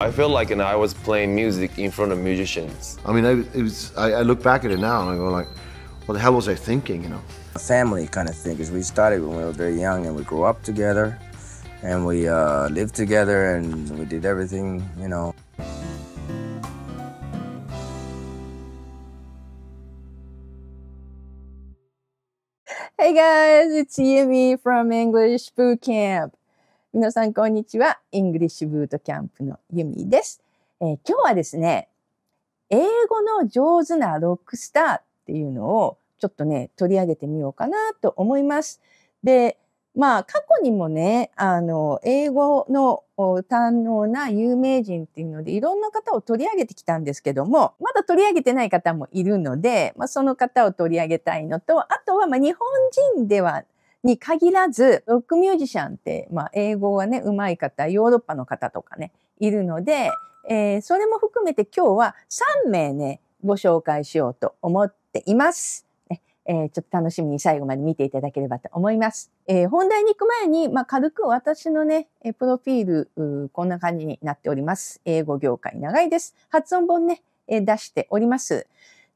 I feel like and I was playing music in front of musicians. I mean, I, it was, I, I, look back at it now and I go like, what the hell was I thinking, you know? A family kind of thing, because we started when we were very young and we grew up together and we uh, lived together and we did everything, you know. Hey guys, it's Yumi from English Boot Camp. 皆さん、こんにちは。イングリッシュブートキャンプのユミです、えー、今日はですね、英語の上手なロックスターっていうのをちょっとね、取り上げてみようかなと思います。で、まあ、過去にもね、あの、英語の堪能な有名人っていうので、いろんな方を取り上げてきたんですけども、まだ取り上げてない方もいるので、まあ、その方を取り上げたいのと、あとは、まあ、日本人ではに限らず、ロックミュージシャンって、まあ、英語がね、うまい方、ヨーロッパの方とかね、いるので、えー、それも含めて今日は3名ね、ご紹介しようと思っています。えー、ちょっと楽しみに最後まで見ていただければと思います。えー、本題に行く前に、まあ、軽く私のね、プロフィールこんな感じになっております。英語業界長いです。発音本ね、え出しております。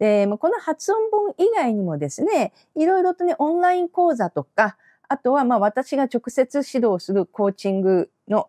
で、この発音本以外にもですね、いろいろとね、オンライン講座とか、あとはまあ私が直接指導するコーチングの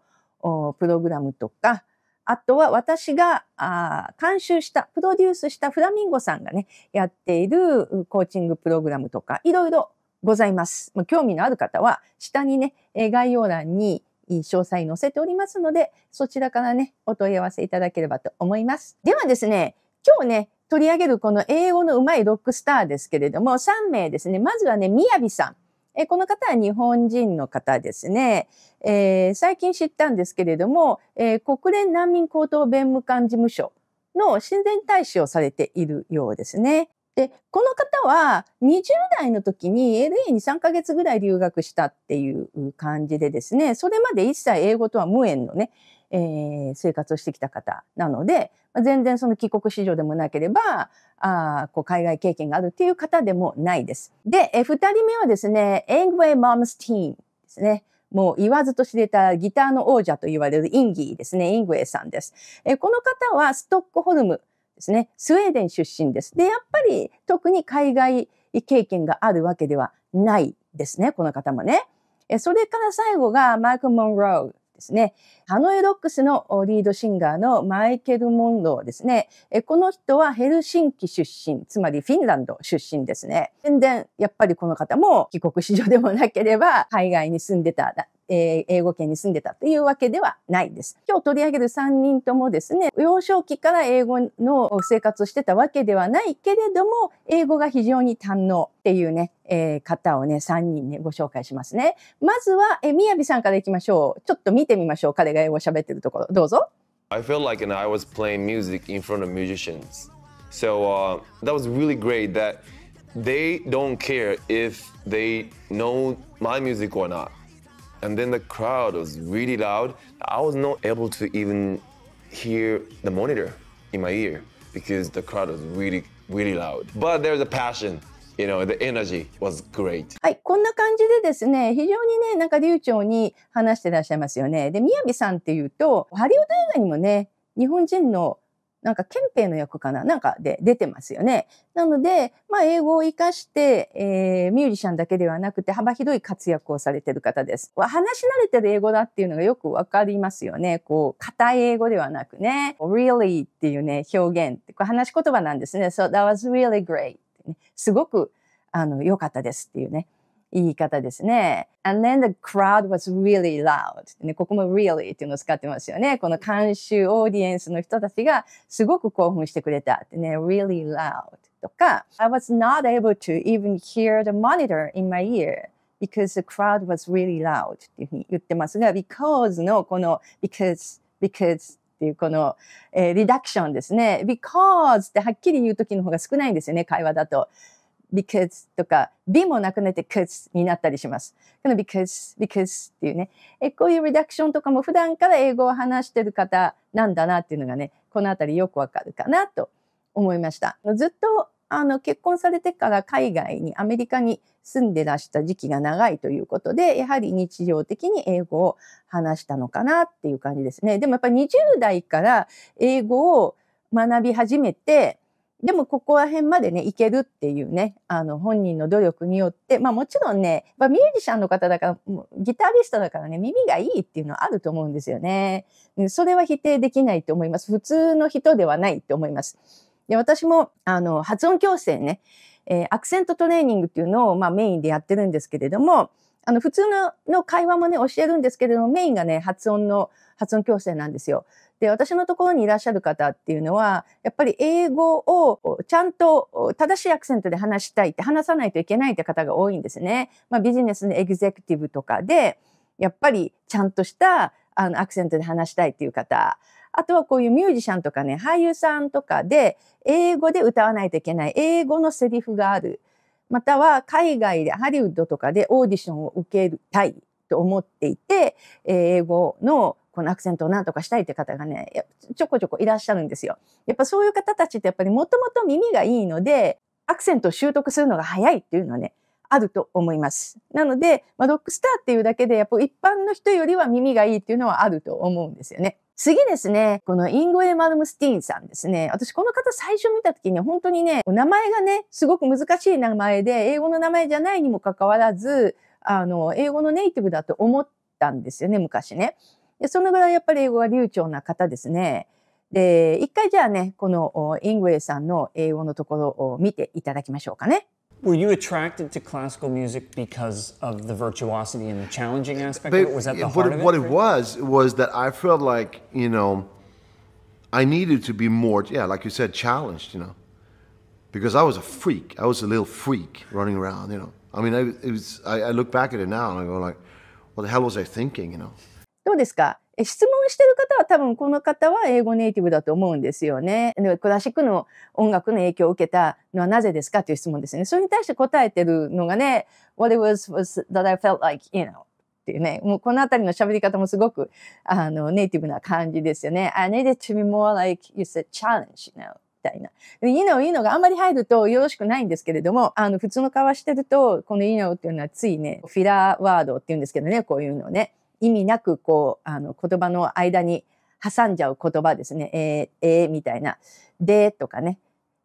プログラムとか、あとは私があ監修した、プロデュースしたフラミンゴさんがね、やっているコーチングプログラムとか、いろいろございます。興味のある方は、下にね、概要欄に詳細載せておりますので、そちらからね、お問い合わせいただければと思います。ではですね、今日ね、取り上げるこの英語のうまいロックスターですけれども、3名ですね。まずはね、みやびさん。えこの方は日本人の方ですね。えー、最近知ったんですけれども、えー、国連難民高等弁務官事務所の親善大使をされているようですね。で、この方は20代の時に LA に3ヶ月ぐらい留学したっていう感じでですね、それまで一切英語とは無縁のね、えー、生活をしてきた方なので、全然その帰国子女でもなければ、あこう海外経験があるっていう方でもないです。で、えー、2人目はですね、エングウェイ・マムスティーンですね。もう言わずと知れたギターの王者と言われるインギーですね、イングウェイさんです。えー、この方はストックホルムですね、スウェーデン出身です。で、やっぱり特に海外経験があるわけではないですね、この方もね。えそれから最後がマイク・モンロー。ですね、ハノイロックスのリードシンガーのマイケル・モンローですね。この人はヘルシンキ出身、つまりフィンランド出身ですね。全然、やっぱりこの方も帰国子女でもなければ海外に住んでたえー、英語圏に住んでたというわけではないです。今日取り上げる3人ともですね、幼少期から英語の生活をしてたわけではないけれども、英語が非常に堪能っていうね、えー、方をね、3人ね、ご紹介しますね。まずは、えー、みやびさんからいきましょう。ちょっと見てみましょう。彼が英語を喋ってるところ。どうぞ。I felt like a n I was playing music in front of musicians. So、uh, that was really great that they don't care if they know my music or not. and then the crowd was really loud. I was not able to even hear the monitor in my ear because the crowd was really, really loud. But there's a passion. You know, the energy was great. はい、こんな感じでですね、非常にね、なんか流暢に話してらっしゃいますよね。で、宮城さんっていうと、ハリウッド映画にもね、日本人のなんか憲兵の役かななんかで出てますよね。なので、まあ、英語を活かして、えー、ミュージシャンだけではなくて幅広い活躍をされてる方です。話し慣れてる英語だっていうのがよくわかりますよね。こう、硬い英語ではなくね、really っていうね、表現。これ話し言葉なんですね。So that was really great. すごく、あの、良かったですっていうね。言い方ですね。And then the crowd was really loud. ね、ここも really っていうのを使ってますよね。この監修オーディエンスの人たちがすごく興奮してくれたってね、really loud とか、I was not able to even hear the monitor in my ear. because the crowd was really loud っていうふうに言ってますが、because のこの because, because っていうこの、えー、リダクションですね。because ってはっきり言うときの方が少ないんですよね、会話だと。because とか be もなくなって cause になったりします。この because, because っていうね、えこういうリダクションとかも普段から英語を話してる方なんだなっていうのがね、この辺りよくわかるかなと思いました。ずっとあの結婚されてから海外にアメリカに住んでらした時期が長いということでやはり日常的に英語を話したのかなっていう感じですね。でもやっぱり20代から英語を学び始めてでもここら辺までね、いけるっていうね、あの、本人の努力によって、まあもちろんね、まあ、ミュージシャンの方だから、ギタリストだからね、耳がいいっていうのはあると思うんですよね。それは否定できないと思います。普通の人ではないと思います。で、私も、あの、発音矯正ね、えー、アクセントトレーニングっていうのを、まあメインでやってるんですけれども、あの普通のの会話もね教えるんですけれどもメインがね発音の発音矯正なんですよ。で私のところにいらっしゃる方っていうのはやっぱり英語をちゃんと正しいアクセントで話したいって話さないといけないって方が多いんですね。まあ、ビジネスのエグゼクティブとかでやっぱりちゃんとしたあのアクセントで話したいっていう方あとはこういうミュージシャンとかね俳優さんとかで英語で歌わないといけない英語のセリフがある。または海外でハリウッドとかでオーディションを受けたいと思っていて、えー、英語のこのアクセントを何とかしたいって方がね、ちょこちょこいらっしゃるんですよ。やっぱそういう方たちってやっぱりもともと耳がいいので、アクセントを習得するのが早いっていうのはね、あると思います。なので、まあ、ロックスターっていうだけで、やっぱ一般の人よりは耳がいいっていうのはあると思うんですよね。次ですね、このインゴエ・マルムスティーンさんですね。私この方最初見た時に本当にね、名前がね、すごく難しい名前で、英語の名前じゃないにもかかわらず、あの、英語のネイティブだと思ったんですよね、昔ね。で、そのぐらいやっぱり英語が流暢な方ですね。で、一回じゃあね、このインゴエさんの英語のところを見ていただきましょうかね。Were you attracted to classical music because of the virtuosity and the challenging aspect but, Was that the heart it, of it? What it was was that I felt like you know, I needed to be more yeah, like you said, challenged. You know, because I was a freak. I was a little freak running around. You know, I mean, I, it was. I, I look back at it now and I go like, what the hell was I thinking? You know. どうですか質問してる方は多分この方は英語ネイティブだと思うんですよね。でクラシックの音楽の影響を受けたのはなぜですかという質問ですね。それに対して答えてるのがね、What it was was that I felt like, you know, っていうね、もうこの辺りの喋り方もすごくあのネイティブな感じですよね。I needed to be more like you said challenge, you know. みたいな。で、you know, you know があんまり入るとよろしくないんですけれども、あの、普通の顔してると、この you know っていうのはついね、フィラーワードっていうんですけどね、こういうのね。意味なくこうあの言葉の間に挟んじゃう言葉ですね。えー、えー、みたいな。でとかね。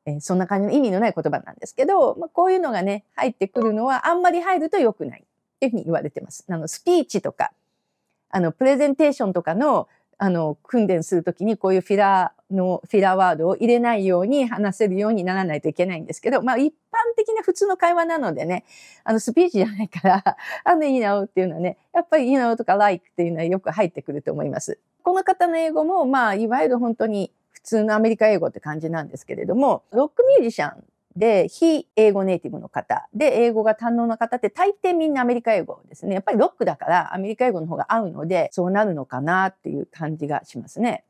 えー、そんな感じの意味のない言葉なんですけど、まあ、こういうのがね、入ってくるのはあんまり入ると良くないっていうふうに言われてます。あの、スピーチとか、あの、プレゼンテーションとかの、あの、訓練するときにこういうフィラのフィラーワードを入れないように話せるようにならないといけないんですけど、まあ一般的な普通の会話なのでね、あのスピーチじゃないから、あの、you know っていうのはね、やっぱり you know とか like っていうのはよく入ってくると思います。この方の英語も、まあいわゆる本当に普通のアメリカ英語って感じなんですけれども、ロックミュージシャンで、非英語ネイティブの方で、英語が堪能な方って大抵みんなアメリカ英語ですね。やっぱりロックだからアメリカ英語の方が合うので、そうなるのかなっていう感じがしますね。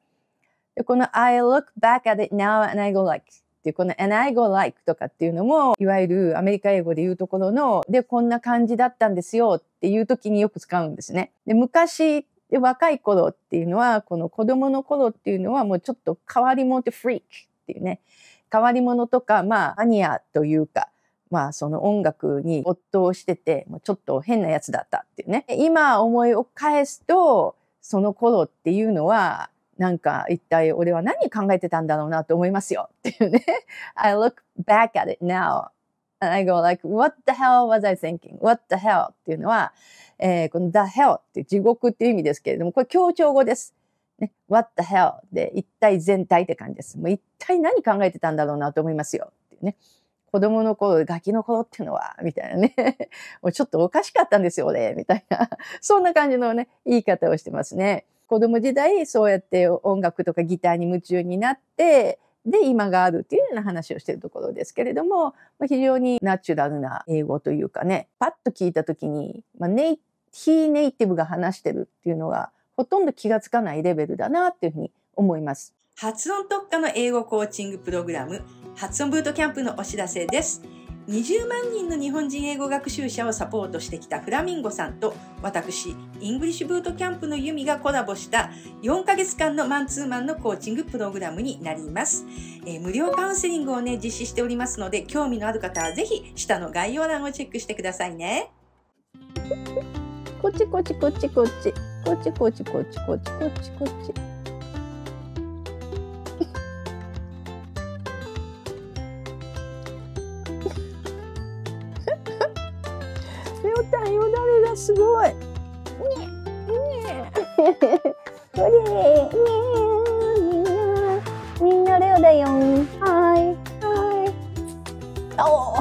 で、この I look back at it now and I go like っていう、この and I go like とかっていうのも、いわゆるアメリカ英語で言うところの、で、こんな感じだったんですよっていう時によく使うんですね。で、昔、で若い頃っていうのは、この子供の頃っていうのはもうちょっと変わり者ってフリークっていうね、変わり者とか、まあ、アニアというか、まあ、その音楽に没頭してて、ちょっと変なやつだったっていうね。今思いを返すと、その頃っていうのは、なんか一体俺は何考えてたんだろうなと思いますよっていうね。I look back at it now and I go like, what the hell was I thinking? What the hell? っていうのは、えー、この the hell って地獄っていう意味ですけれども、これ強調語です。ね、what the hell で一体全体って感じです。もう一体何考えてたんだろうなと思いますよっていうね。子供の頃、ガキの頃っていうのは、みたいなね。もうちょっとおかしかったんですよ、俺、みたいな。そんな感じのね、言い方をしてますね。子供時代そうやって音楽とかギターに夢中になってで今があるっていうような話をしてるところですけれども、まあ、非常にナチュラルな英語というかねパッと聞いた時に、まあ、ネイ非ネイティブが話してるっていうのがほとんど気がつかないレベルだなっていうふうに思います。発音特化の英語コーチングプログラム発音ブートキャンプのお知らせです。20万人の日本人英語学習者をサポートしてきたフラミンゴさんと私、イングリッシュブートキャンプのユミがコラボした4ヶ月間のマンツーマンのコーチングプログラムになります。えー、無料カウンセリングをね、実施しておりますので、興味のある方はぜひ下の概要欄をチェックしてくださいね。こっちこっちこっちこっち。こっちこっちこっちこっちこっちこっち。すごい。ね、ね。これ、ね、みんな、みんなレオだよ。はい、はい。お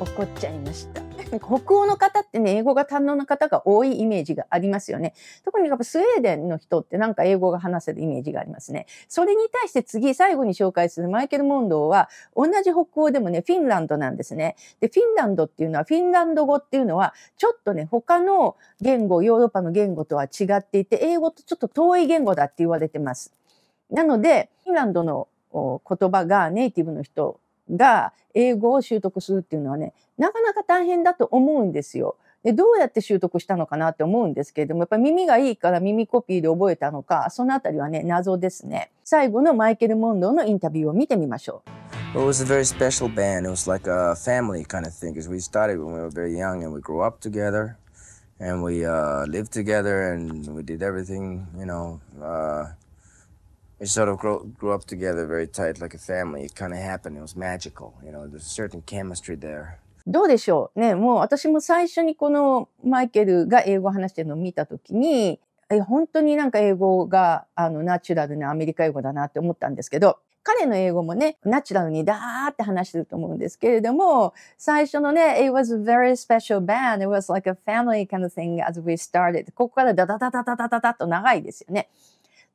お。怒っちゃいました。なんか北欧の方ってね、英語が堪能な方が多いイメージがありますよね。特にやっぱスウェーデンの人ってなんか英語が話せるイメージがありますね。それに対して次、最後に紹介するマイケル・モンドーは、同じ北欧でもね、フィンランドなんですね。で、フィンランドっていうのは、フィンランド語っていうのは、ちょっとね、他の言語、ヨーロッパの言語とは違っていて、英語とちょっと遠い言語だって言われてます。なので、フィンランドの言葉がネイティブの人が英語を習得するっていうのはね、なかなか大変だと思うんですよ。でどうやって習得したのかなって思うんですけれどもやっぱり耳がいいから耳コピーで覚えたのかそのあたりはね謎ですね最後のマイケル・モンローのインタビューを見てみましょう Well, it was a very special band. It was like a family kind of thing because we started when we were very young and we grew up together and we uh, lived together and we did everything, you know. Uh, we sort of grow, grew up together very tight, like a family. It kind of happened. It was magical. You know, there's a certain chemistry there. どうでしょうね、もう私も最初にこのマイケルが英語を話してるのを見たときに、え本当になんか英語があのナチュラルなアメリカ英語だなって思ったんですけど、彼の英語もね、ナチュラルにダーって話してると思うんですけれども、最初のね、It was a very special band. It was like a family kind of thing as we started. ここからダダダダダダダダと長いですよね。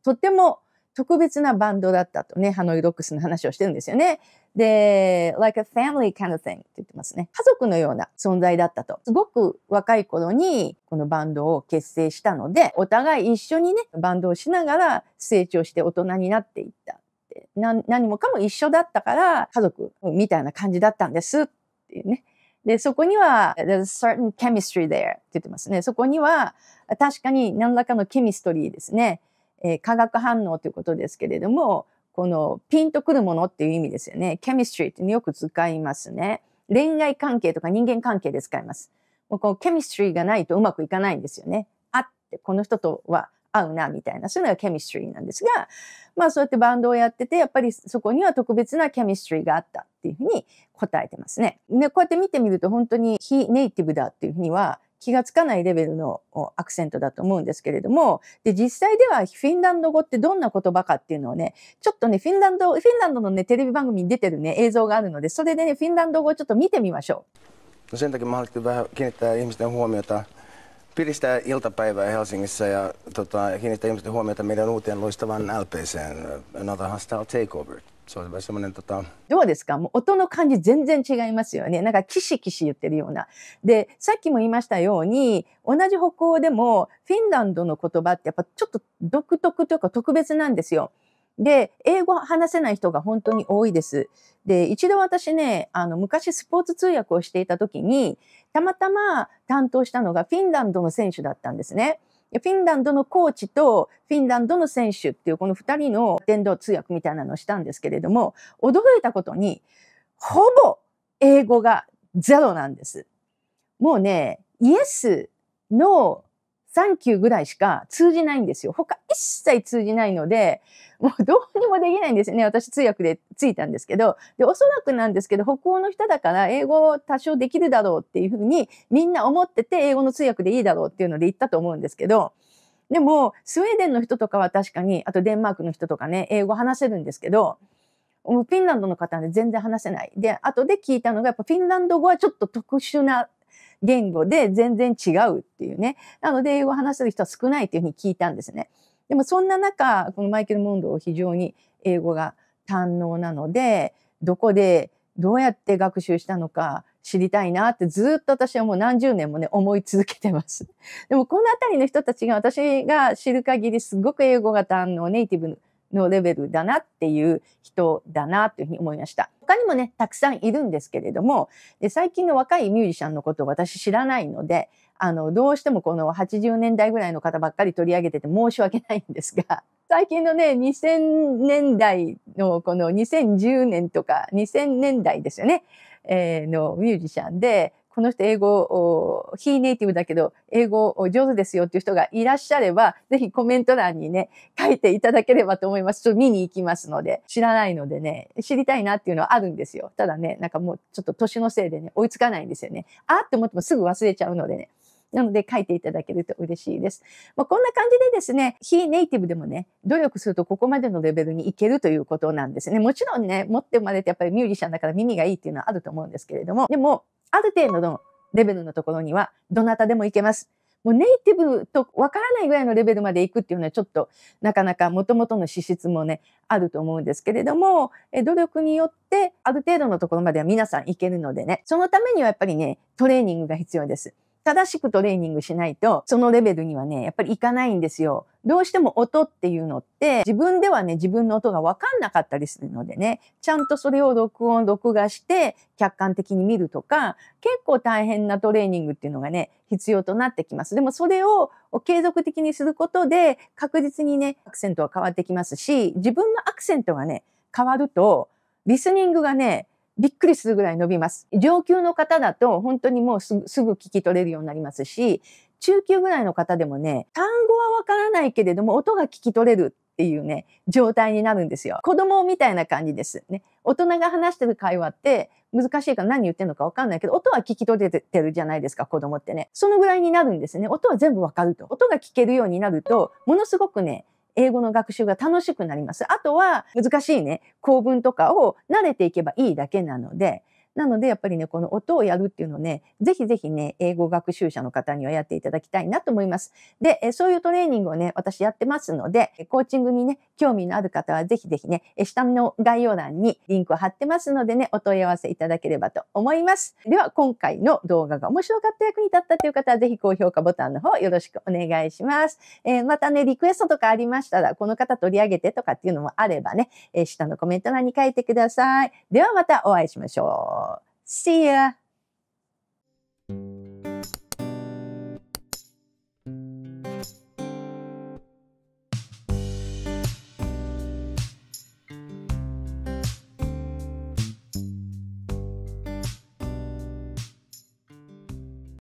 とっても特別なバンドだったとね、ハノイロックスの話をしてるんですよね。で、like a family kind of thing って言ってますね。家族のような存在だったと。すごく若い頃にこのバンドを結成したので、お互い一緒にね、バンドをしながら成長して大人になっていったって何。何もかも一緒だったから家族みたいな感じだったんですっていうね。で、そこには、there's certain chemistry there って言ってますね。そこには、確かに何らかのケミストリーですね。えー、化学反応ということですけれども、このピンとくるものっていう意味ですよね。ケミストリーってよく使いますね。恋愛関係とか人間関係で使います。もうこ e ケミストリーがないとうまくいかないんですよね。あって、この人とは合うな、みたいな、そういうのがケミストリーなんですが、まあそうやってバンドをやってて、やっぱりそこには特別なケミストリーがあったっていうふうに答えてますね。で、こうやって見てみると本当に非ネイティブだっていうふうには気がつかないレベルのアクセントだと思うんですけれども、で、実際ではフィンランド語ってどんな言葉かっていうのをね、ちょっとね、フィンランド、フィンランドのね、テレビ番組に出てるね、映像があるので、それでね、フィンランド語をちょっと見てみましょう。Sen takia mä haluttiin vähän kiinnittää ihmisten huomiota, piristää iltapäivää Helsingissä ja tota, kiinnittää ihmisten huomiota meidän uuteen loistavaan LPCen, Another Hostile Takeover. そうですねどうですかもう音の感じ全然違いますよねなんかキシキシ言ってるようなでさっきも言いましたように同じ北欧でもフィンランドの言葉ってやっぱちょっと独特というか特別なんですよで英語話せない人が本当に多いですで一度私ねあの昔スポーツ通訳をしていた時にたまたま担当したのがフィンランドの選手だったんですね。フィンランドのコーチとフィンランドの選手っていうこの2人の伝道通訳みたいなのをしたんですけれども、驚いたことに、ほぼ英語がゼロなんです。もうね、イエス、のサンキューぐらいしか通じないんですよ。他一切通じないので、もうどうにもできないんですよね。私通訳でついたんですけど。で、おそらくなんですけど、北欧の人だから英語を多少できるだろうっていうふうにみんな思ってて、英語の通訳でいいだろうっていうので言ったと思うんですけど、でも、スウェーデンの人とかは確かに、あとデンマークの人とかね、英語話せるんですけど、もうフィンランドの方は全然話せない。で、後で聞いたのが、やっぱフィンランド語はちょっと特殊な言語で全然違うっていうね。なので、英語を話せる人は少ないっていうふうに聞いたんですね。でも、そんな中、このマイケル・モンドー非常に英語が堪能なので、どこでどうやって学習したのか知りたいなってずっと私はもう何十年もね思い続けてます。でもこの辺りの人たちが私が知る限りすごく英語が堪能ネイティブのレベルだなっていう人だなというふうに思いました。他にもね、たくさんいるんですけれども、で最近の若いミュージシャンのことを私知らないので、あの、どうしてもこの80年代ぐらいの方ばっかり取り上げてて申し訳ないんですが、最近のね、2000年代のこの2010年とか2000年代ですよね、えー、のミュージシャンで、この人英語、非ネイティブだけど、英語上手ですよっていう人がいらっしゃれば、ぜひコメント欄にね、書いていただければと思います。ちょっと見に行きますので、知らないのでね、知りたいなっていうのはあるんですよ。ただね、なんかもうちょっと年のせいでね、追いつかないんですよね。あって思ってもすぐ忘れちゃうのでね。なので書いていただけると嬉しいです。まあ、こんな感じでですね、非ネイティブでもね、努力するとここまでのレベルにいけるということなんですね。もちろんね、持って生まれてやっぱりミュージシャンだから耳がいいっていうのはあると思うんですけれども、でもある程度のレベルのところには、どなたでも行けます。もうネイティブとわからないぐらいのレベルまで行くっていうのはちょっとなかなかもともとの資質もねあると思うんですけれども努力によってある程度のところまでは皆さん行けるのでねそのためにはやっぱりねトレーニングが必要です。正しくトレーニングしないと、そのレベルにはね、やっぱりいかないんですよ。どうしても音っていうのって、自分ではね、自分の音がわかんなかったりするのでね、ちゃんとそれを録音、録画して、客観的に見るとか、結構大変なトレーニングっていうのがね、必要となってきます。でもそれを継続的にすることで、確実にね、アクセントは変わってきますし、自分のアクセントがね、変わると、リスニングがね、びっくりするぐらい伸びます。上級の方だと本当にもうすぐ聞き取れるようになりますし、中級ぐらいの方でもね、単語はわからないけれども音が聞き取れるっていうね、状態になるんですよ。子供みたいな感じです。ね。大人が話してる会話って難しいから何言ってるのかわかんないけど、音は聞き取れてるじゃないですか、子供ってね。そのぐらいになるんですね。音は全部わかると。音が聞けるようになると、ものすごくね、英語の学習が楽しくなります。あとは難しいね、構文とかを慣れていけばいいだけなので、なのでやっぱりねこの音をやるっていうのをねぜひぜひね英語学習者の方にはやっていただきたいなと思います。で、えそういうトレーニングをね私やってますのでコーチングにね興味のある方はぜひぜひね下の概要欄にリンクを貼ってますのでねお問い合わせいただければと思います。では今回の動画が面白かった役に立ったという方はぜひ高評価ボタンの方よろしくお願いします。えー、またねリクエストとかありましたらこの方取り上げてとかっていうのもあればね、え下のコメント欄に書いてください。ではまたお会いしましょう。See ya.